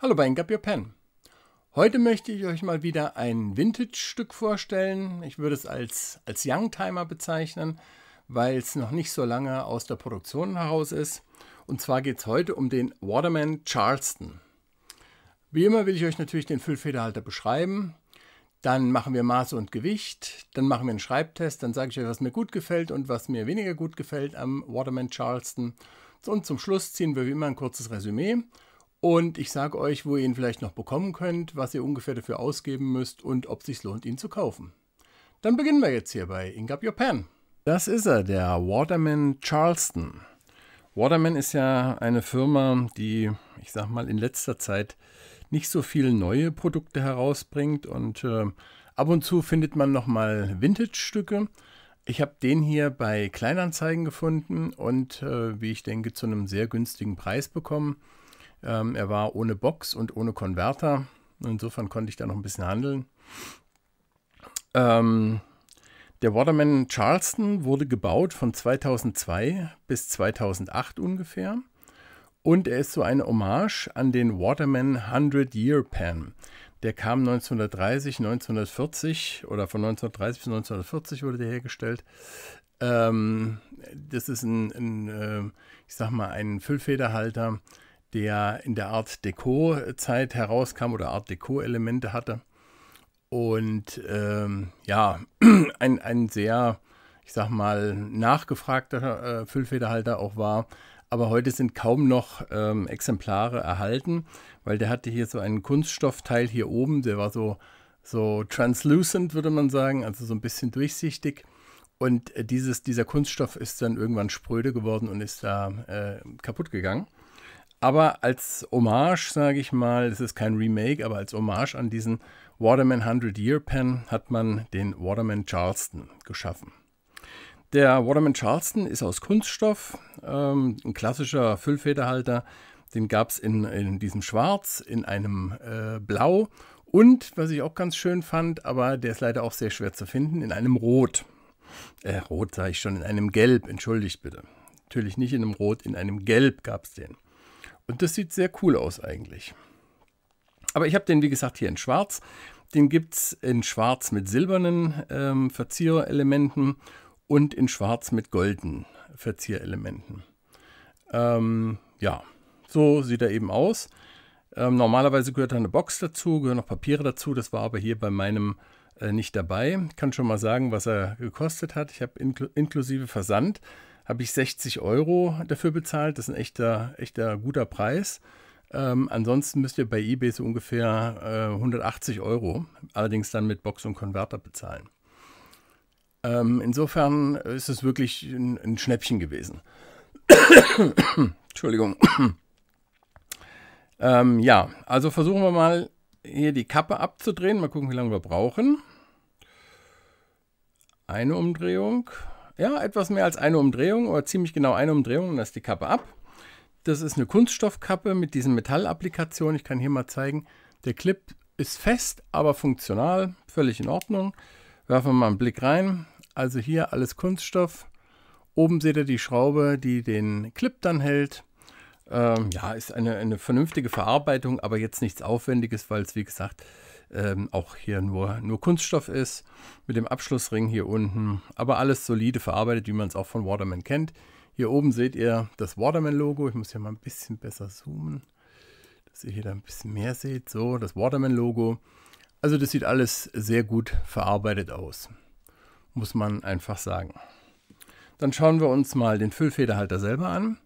Hallo bei Ink Your Pen. Heute möchte ich euch mal wieder ein Vintage-Stück vorstellen. Ich würde es als, als Youngtimer bezeichnen, weil es noch nicht so lange aus der Produktion heraus ist. Und zwar geht es heute um den Waterman Charleston. Wie immer will ich euch natürlich den Füllfederhalter beschreiben. Dann machen wir Maße und Gewicht, dann machen wir einen Schreibtest, dann sage ich euch, was mir gut gefällt und was mir weniger gut gefällt am Waterman Charleston. Und zum Schluss ziehen wir wie immer ein kurzes Resümee und ich sage euch, wo ihr ihn vielleicht noch bekommen könnt, was ihr ungefähr dafür ausgeben müsst und ob es sich lohnt, ihn zu kaufen. Dann beginnen wir jetzt hier bei Ink Up Your Pen. Das ist er, der Waterman Charleston. Waterman ist ja eine Firma, die, ich sag mal, in letzter Zeit nicht so viele neue Produkte herausbringt und äh, ab und zu findet man nochmal Vintage-Stücke. Ich habe den hier bei Kleinanzeigen gefunden und äh, wie ich denke, zu einem sehr günstigen Preis bekommen. Ähm, er war ohne Box und ohne Konverter. Insofern konnte ich da noch ein bisschen handeln. Ähm, der Waterman Charleston wurde gebaut von 2002 bis 2008 ungefähr. Und er ist so eine Hommage an den Waterman 100 Year Pan. Der kam 1930, 1940 oder von 1930 bis 1940 wurde der hergestellt. Ähm, das ist ein, ein, äh, ich sag mal, ein Füllfederhalter, der in der Art Deco-Zeit herauskam oder Art Deco-Elemente hatte. Und ähm, ja, ein, ein sehr, ich sag mal, nachgefragter äh, Füllfederhalter auch war. Aber heute sind kaum noch ähm, Exemplare erhalten, weil der hatte hier so einen Kunststoffteil hier oben, der war so, so translucent, würde man sagen, also so ein bisschen durchsichtig. Und äh, dieses, dieser Kunststoff ist dann irgendwann spröde geworden und ist da äh, kaputt gegangen. Aber als Hommage, sage ich mal, es ist kein Remake, aber als Hommage an diesen Waterman 100 Year Pen hat man den Waterman Charleston geschaffen. Der Waterman Charleston ist aus Kunststoff, ähm, ein klassischer Füllfederhalter. Den gab es in, in diesem Schwarz, in einem äh, Blau und, was ich auch ganz schön fand, aber der ist leider auch sehr schwer zu finden, in einem Rot. Äh, Rot sage ich schon, in einem Gelb, entschuldigt bitte. Natürlich nicht in einem Rot, in einem Gelb gab es den. Und das sieht sehr cool aus eigentlich. Aber ich habe den, wie gesagt, hier in schwarz. Den gibt es in schwarz mit silbernen ähm, Verzierelementen und in schwarz mit goldenen Verzierelementen. Ähm, ja, so sieht er eben aus. Ähm, normalerweise gehört da eine Box dazu, gehören noch Papiere dazu. Das war aber hier bei meinem äh, nicht dabei. Ich kann schon mal sagen, was er gekostet hat. Ich habe inkl inklusive Versand habe ich 60 Euro dafür bezahlt. Das ist ein echter, echter guter Preis. Ähm, ansonsten müsst ihr bei eBay so ungefähr äh, 180 Euro, allerdings dann mit Box und Konverter bezahlen. Ähm, insofern ist es wirklich ein, ein Schnäppchen gewesen. Entschuldigung. ähm, ja, also versuchen wir mal hier die Kappe abzudrehen. Mal gucken, wie lange wir brauchen. Eine Umdrehung ja, etwas mehr als eine Umdrehung oder ziemlich genau eine Umdrehung und das ist die Kappe ab. Das ist eine Kunststoffkappe mit diesen Metallapplikationen. Ich kann hier mal zeigen, der Clip ist fest, aber funktional, völlig in Ordnung. Werfen wir mal einen Blick rein. Also hier alles Kunststoff. Oben seht ihr die Schraube, die den Clip dann hält. Ähm, ja, ist eine, eine vernünftige Verarbeitung, aber jetzt nichts Aufwendiges, weil es wie gesagt ähm, auch hier nur, nur Kunststoff ist, mit dem Abschlussring hier unten, aber alles solide verarbeitet, wie man es auch von Waterman kennt. Hier oben seht ihr das Waterman-Logo. Ich muss hier mal ein bisschen besser zoomen, dass ihr hier da ein bisschen mehr seht. So, das Waterman-Logo. Also das sieht alles sehr gut verarbeitet aus, muss man einfach sagen. Dann schauen wir uns mal den Füllfederhalter selber an.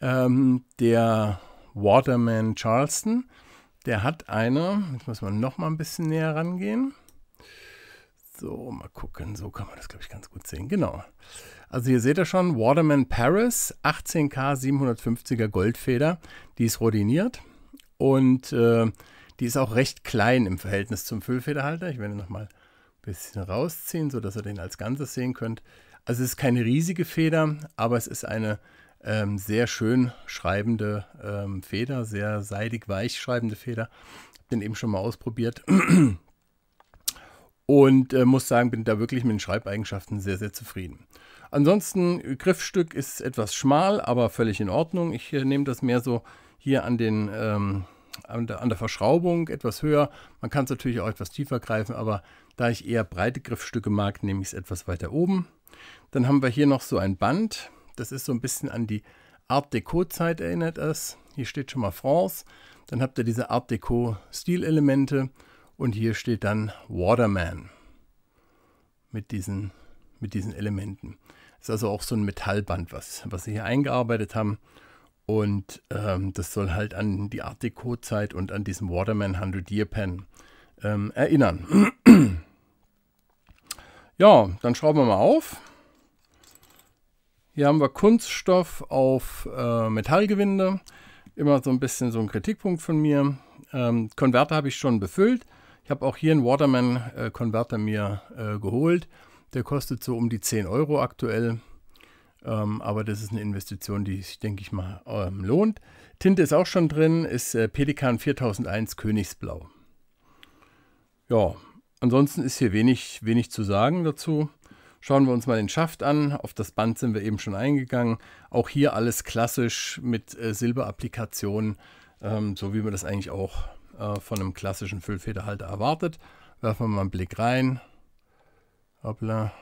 Ähm, der Waterman Charleston der hat eine, jetzt muss man noch mal ein bisschen näher rangehen. So, mal gucken. So kann man das, glaube ich, ganz gut sehen. Genau. Also hier seht ihr schon, Waterman Paris, 18K 750er Goldfeder. Die ist rodiniert und äh, die ist auch recht klein im Verhältnis zum Füllfederhalter. Ich werde nochmal ein bisschen rausziehen, sodass ihr den als Ganzes sehen könnt. Also es ist keine riesige Feder, aber es ist eine ähm, sehr schön schreibende ähm, Feder, sehr seidig weich schreibende Feder. Hab den eben schon mal ausprobiert. Und äh, muss sagen, bin da wirklich mit den Schreibeigenschaften sehr, sehr zufrieden. Ansonsten, Griffstück ist etwas schmal, aber völlig in Ordnung. Ich äh, nehme das mehr so hier an den... Ähm, an der, Verschraubung etwas höher. Man kann es natürlich auch etwas tiefer greifen, aber da ich eher breite Griffstücke mag, nehme ich es etwas weiter oben. Dann haben wir hier noch so ein Band. Das ist so ein bisschen an die Art Deco-Zeit erinnert es. Hier steht schon mal France. Dann habt ihr diese Art Deco-Stilelemente und hier steht dann Waterman mit diesen, mit diesen Elementen. Ist also auch so ein Metallband, was, was sie hier eingearbeitet haben. Und ähm, das soll halt an die Art Deco-Zeit und an diesen Waterman 100 Year Pen ähm, erinnern. ja, dann schrauben wir mal auf. Hier haben wir Kunststoff auf äh, Metallgewinde. Immer so ein bisschen so ein Kritikpunkt von mir. Ähm, Konverter habe ich schon befüllt. Ich habe auch hier einen Waterman-Konverter äh, mir äh, geholt. Der kostet so um die 10 Euro aktuell. Ähm, aber das ist eine Investition, die sich, denke ich mal, ähm, lohnt. Tinte ist auch schon drin, ist äh, Pelikan 4001 Königsblau. Ja, ansonsten ist hier wenig, wenig zu sagen dazu. Schauen wir uns mal den Schaft an. Auf das Band sind wir eben schon eingegangen. Auch hier alles klassisch mit äh, Silberapplikationen, ähm, so wie man das eigentlich auch äh, von einem klassischen Füllfederhalter erwartet. Werfen wir mal einen Blick rein. Hoppla.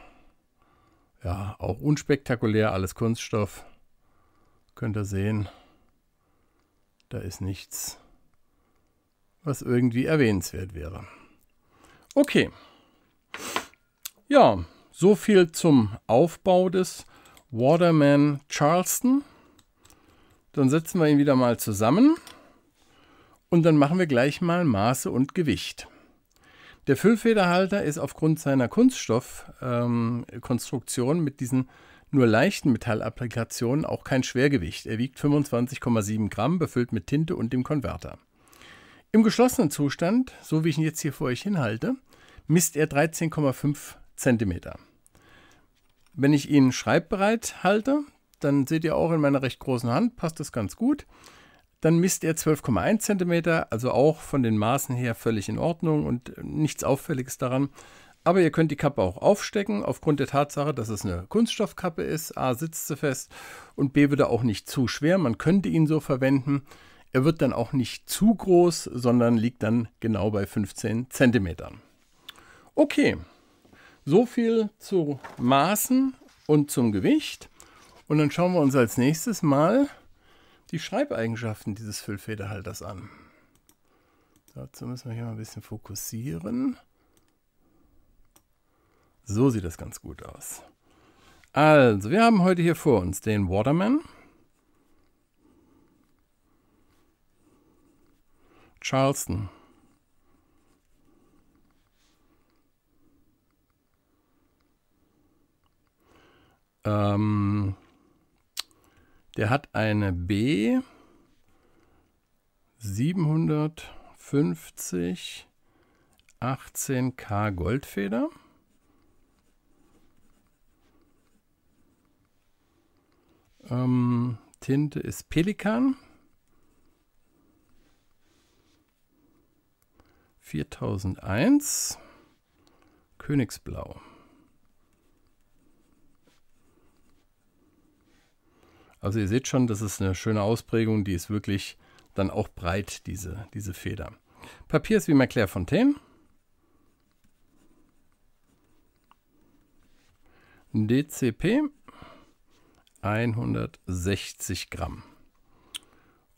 Ja, auch unspektakulär, alles Kunststoff. Könnt ihr sehen, da ist nichts, was irgendwie erwähnenswert wäre. Okay. Ja, so viel zum Aufbau des Waterman Charleston. Dann setzen wir ihn wieder mal zusammen und dann machen wir gleich mal Maße und Gewicht. Der Füllfederhalter ist aufgrund seiner Kunststoffkonstruktion ähm, mit diesen nur leichten Metallapplikationen auch kein Schwergewicht. Er wiegt 25,7 Gramm, befüllt mit Tinte und dem Konverter. Im geschlossenen Zustand, so wie ich ihn jetzt hier vor euch hinhalte, misst er 13,5 Gramm cm. Wenn ich ihn schreibbereit halte, dann seht ihr auch in meiner recht großen Hand, passt das ganz gut. Dann misst er 12,1 cm, also auch von den Maßen her völlig in Ordnung und äh, nichts Auffälliges daran. Aber ihr könnt die Kappe auch aufstecken, aufgrund der Tatsache, dass es eine Kunststoffkappe ist. A sitzt sie fest und B wird er auch nicht zu schwer. Man könnte ihn so verwenden. Er wird dann auch nicht zu groß, sondern liegt dann genau bei 15 cm. Okay, so viel zu Maßen und zum Gewicht. Und dann schauen wir uns als nächstes mal die Schreibeigenschaften dieses Füllfederhalters an. Dazu müssen wir hier mal ein bisschen fokussieren. So sieht das ganz gut aus. Also, wir haben heute hier vor uns den Waterman. Charleston Ähm, der hat eine B 750 18K Goldfeder. Ähm, Tinte ist Pelikan. 4001 Königsblau. Also ihr seht schon, das ist eine schöne Ausprägung, die ist wirklich dann auch breit, diese, diese Feder. Papier ist wie Maclaire Fontaine. DCP 160 Gramm.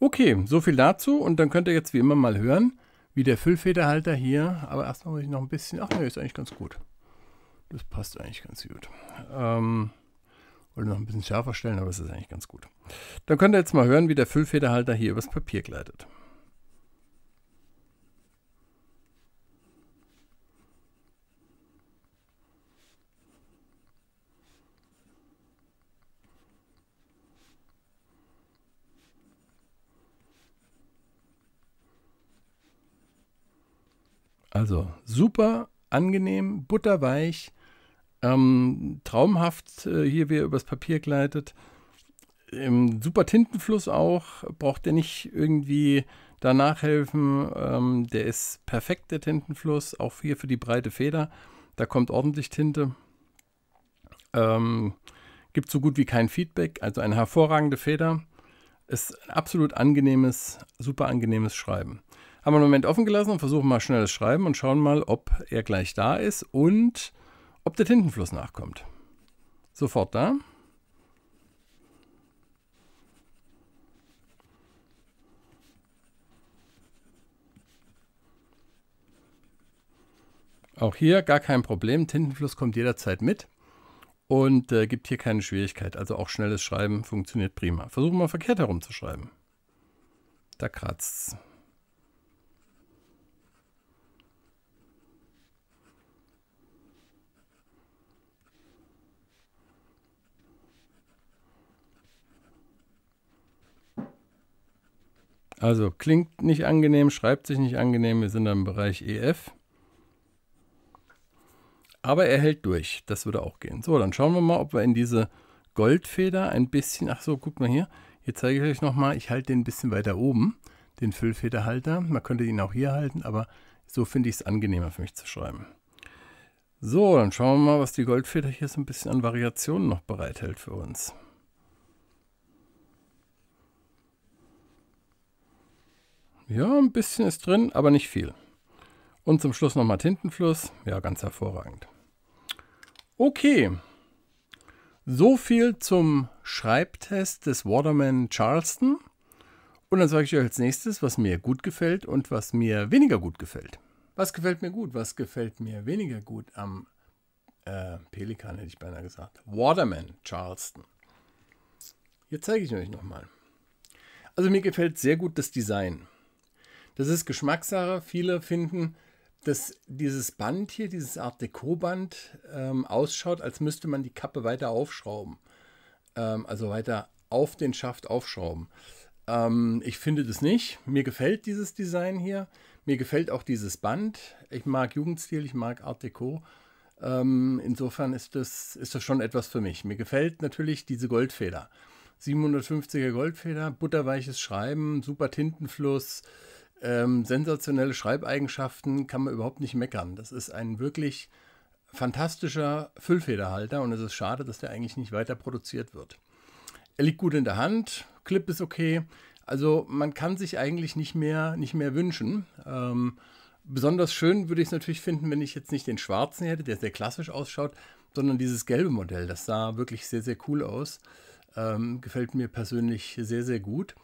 Okay, so viel dazu und dann könnt ihr jetzt wie immer mal hören, wie der Füllfederhalter hier, aber erstmal muss ich noch ein bisschen, ach ne, ist eigentlich ganz gut. Das passt eigentlich ganz gut. Ähm, wollte noch ein bisschen schärfer stellen, aber es ist eigentlich ganz gut. Dann könnt ihr jetzt mal hören, wie der Füllfederhalter hier übers Papier gleitet. Also super angenehm, butterweich, ähm, traumhaft äh, hier er übers Papier gleitet. Im ähm, super Tintenfluss auch, braucht er nicht irgendwie da nachhelfen. Ähm, der ist perfekt, der Tintenfluss, auch hier für die breite Feder. Da kommt ordentlich Tinte. Ähm, gibt so gut wie kein Feedback, also eine hervorragende Feder. Ist ein absolut angenehmes, super angenehmes Schreiben. Haben wir einen Moment offen gelassen und versuchen mal schnelles Schreiben und schauen mal, ob er gleich da ist. Und ob der Tintenfluss nachkommt. Sofort da. Auch hier gar kein Problem. Tintenfluss kommt jederzeit mit und äh, gibt hier keine Schwierigkeit. Also auch schnelles Schreiben funktioniert prima. Versuchen wir mal verkehrt herum zu schreiben. Da kratzt's. Also klingt nicht angenehm, schreibt sich nicht angenehm. Wir sind im Bereich EF. Aber er hält durch. Das würde auch gehen. So, dann schauen wir mal, ob wir in diese Goldfeder ein bisschen. Ach so, guck mal hier. Hier zeige ich euch nochmal. Ich halte den ein bisschen weiter oben, den Füllfederhalter. Man könnte ihn auch hier halten, aber so finde ich es angenehmer für mich zu schreiben. So, dann schauen wir mal, was die Goldfeder hier so ein bisschen an Variationen noch bereithält für uns. Ja, ein bisschen ist drin, aber nicht viel. Und zum Schluss nochmal Tintenfluss. Ja, ganz hervorragend. Okay. So viel zum Schreibtest des Waterman Charleston. Und dann sage ich euch als nächstes, was mir gut gefällt und was mir weniger gut gefällt. Was gefällt mir gut? Was gefällt mir weniger gut am äh, Pelikan, hätte ich beinahe gesagt. Waterman Charleston. Jetzt zeige ich euch nochmal. Also mir gefällt sehr gut das Design. Das ist Geschmackssache. Viele finden, dass dieses Band hier, dieses Art Deco-Band, ähm, ausschaut, als müsste man die Kappe weiter aufschrauben. Ähm, also weiter auf den Schaft aufschrauben. Ähm, ich finde das nicht. Mir gefällt dieses Design hier. Mir gefällt auch dieses Band. Ich mag Jugendstil, ich mag Art Deco. Ähm, insofern ist das, ist das schon etwas für mich. Mir gefällt natürlich diese Goldfeder. 750er Goldfeder, butterweiches Schreiben, super Tintenfluss, ähm, sensationelle Schreibeigenschaften kann man überhaupt nicht meckern. Das ist ein wirklich fantastischer Füllfederhalter und es ist schade, dass der eigentlich nicht weiter produziert wird. Er liegt gut in der Hand, Clip ist okay. Also man kann sich eigentlich nicht mehr, nicht mehr wünschen. Ähm, besonders schön würde ich es natürlich finden, wenn ich jetzt nicht den schwarzen hätte, der sehr klassisch ausschaut, sondern dieses gelbe Modell. Das sah wirklich sehr, sehr cool aus. Ähm, gefällt mir persönlich sehr, sehr gut.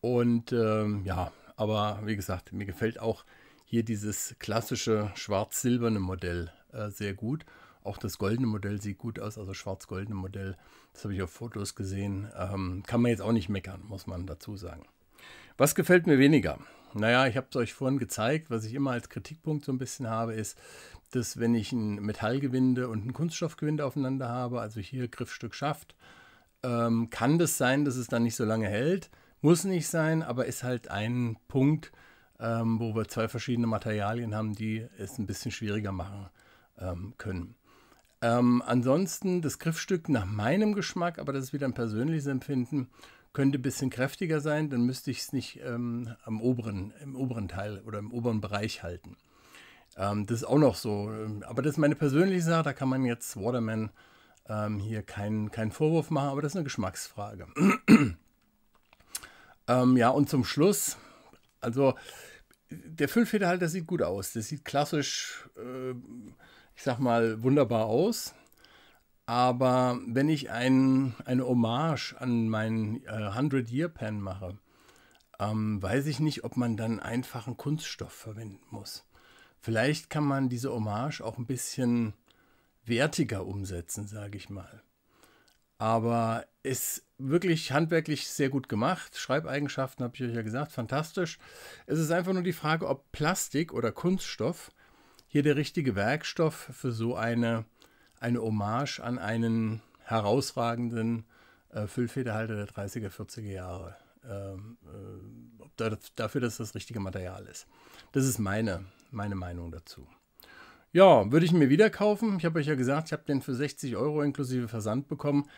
Und ähm, ja, aber wie gesagt, mir gefällt auch hier dieses klassische schwarz-silberne Modell äh, sehr gut. Auch das goldene Modell sieht gut aus, also schwarz-goldene Modell. Das habe ich auf Fotos gesehen. Ähm, kann man jetzt auch nicht meckern, muss man dazu sagen. Was gefällt mir weniger? Naja, ich habe es euch vorhin gezeigt. Was ich immer als Kritikpunkt so ein bisschen habe, ist, dass wenn ich ein Metallgewinde und ein Kunststoffgewinde aufeinander habe, also hier Griffstück Schaft, ähm, kann das sein, dass es dann nicht so lange hält. Muss nicht sein, aber ist halt ein Punkt, ähm, wo wir zwei verschiedene Materialien haben, die es ein bisschen schwieriger machen ähm, können. Ähm, ansonsten das Griffstück nach meinem Geschmack, aber das ist wieder ein persönliches Empfinden, könnte ein bisschen kräftiger sein, dann müsste ich es nicht ähm, am oberen, im oberen Teil oder im oberen Bereich halten. Ähm, das ist auch noch so, ähm, aber das ist meine persönliche Sache, da kann man jetzt Waterman ähm, hier keinen kein Vorwurf machen, aber das ist eine Geschmacksfrage. Ähm, ja, und zum Schluss, also der Füllfederhalter sieht gut aus. Der sieht klassisch, äh, ich sag mal, wunderbar aus. Aber wenn ich ein, eine Hommage an meinen äh, 100-Year-Pen mache, ähm, weiß ich nicht, ob man dann einfachen Kunststoff verwenden muss. Vielleicht kann man diese Hommage auch ein bisschen wertiger umsetzen, sage ich mal. Aber ist wirklich handwerklich sehr gut gemacht. Schreibeigenschaften habe ich euch ja gesagt, fantastisch. Es ist einfach nur die Frage, ob Plastik oder Kunststoff hier der richtige Werkstoff für so eine, eine Hommage an einen herausragenden äh, Füllfederhalter der 30er, 40er Jahre. Ähm, äh, ob da, dafür, dass das richtige Material ist. Das ist meine, meine Meinung dazu. Ja, würde ich mir wieder kaufen. Ich habe euch ja gesagt, ich habe den für 60 Euro inklusive Versand bekommen.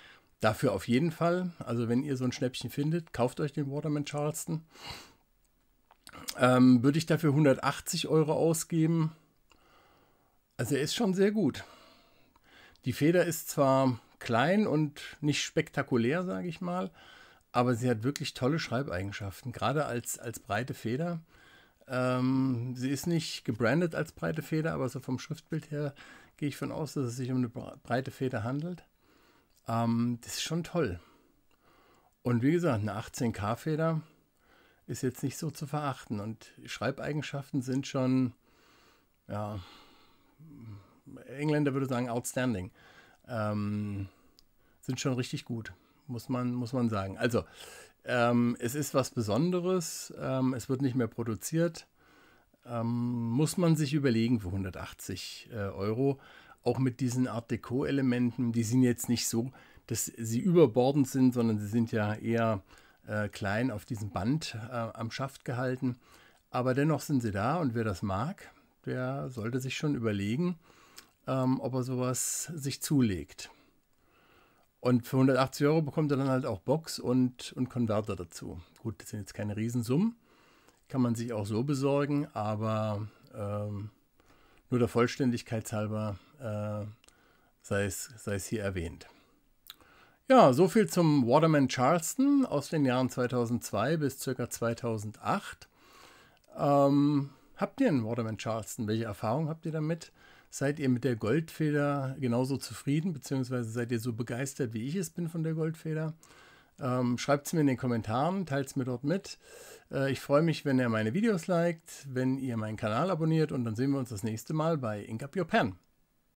Dafür auf jeden Fall. Also wenn ihr so ein Schnäppchen findet, kauft euch den Waterman Charleston. Ähm, würde ich dafür 180 Euro ausgeben. Also er ist schon sehr gut. Die Feder ist zwar klein und nicht spektakulär, sage ich mal, aber sie hat wirklich tolle Schreibeigenschaften, gerade als, als breite Feder. Ähm, sie ist nicht gebrandet als breite Feder, aber so vom Schriftbild her gehe ich von aus, dass es sich um eine breite Feder handelt. Ähm, das ist schon toll. Und wie gesagt, eine 18K-Feder ist jetzt nicht so zu verachten. Und Schreibeigenschaften sind schon, ja, Engländer würde sagen, outstanding. Ähm, sind schon richtig gut, muss man, muss man sagen. Also, ähm, es ist was Besonderes, ähm, es wird nicht mehr produziert. Ähm, muss man sich überlegen für 180 äh, Euro. Auch mit diesen Art Deco-Elementen, die sind jetzt nicht so, dass sie überbordend sind, sondern sie sind ja eher äh, klein auf diesem Band äh, am Schaft gehalten. Aber dennoch sind sie da und wer das mag, der sollte sich schon überlegen, ähm, ob er sowas sich zulegt. Und für 180 Euro bekommt er dann halt auch Box und, und Konverter dazu. Gut, das sind jetzt keine Riesensummen. Kann man sich auch so besorgen, aber ähm, nur der Vollständigkeit halber äh, sei, es, hier erwähnt. Ja, so viel zum Waterman Charleston aus den Jahren 2002 bis ca. 2008. Ähm, habt ihr einen Waterman Charleston? Welche Erfahrungen habt ihr damit? Seid ihr mit der Goldfeder genauso zufrieden, beziehungsweise seid ihr so begeistert, wie ich es bin von der Goldfeder? Ähm, Schreibt es mir in den Kommentaren, teilt es mir dort mit. Äh, ich freue mich, wenn ihr meine Videos liked, wenn ihr meinen Kanal abonniert und dann sehen wir uns das nächste Mal bei Ink Up Your Pen.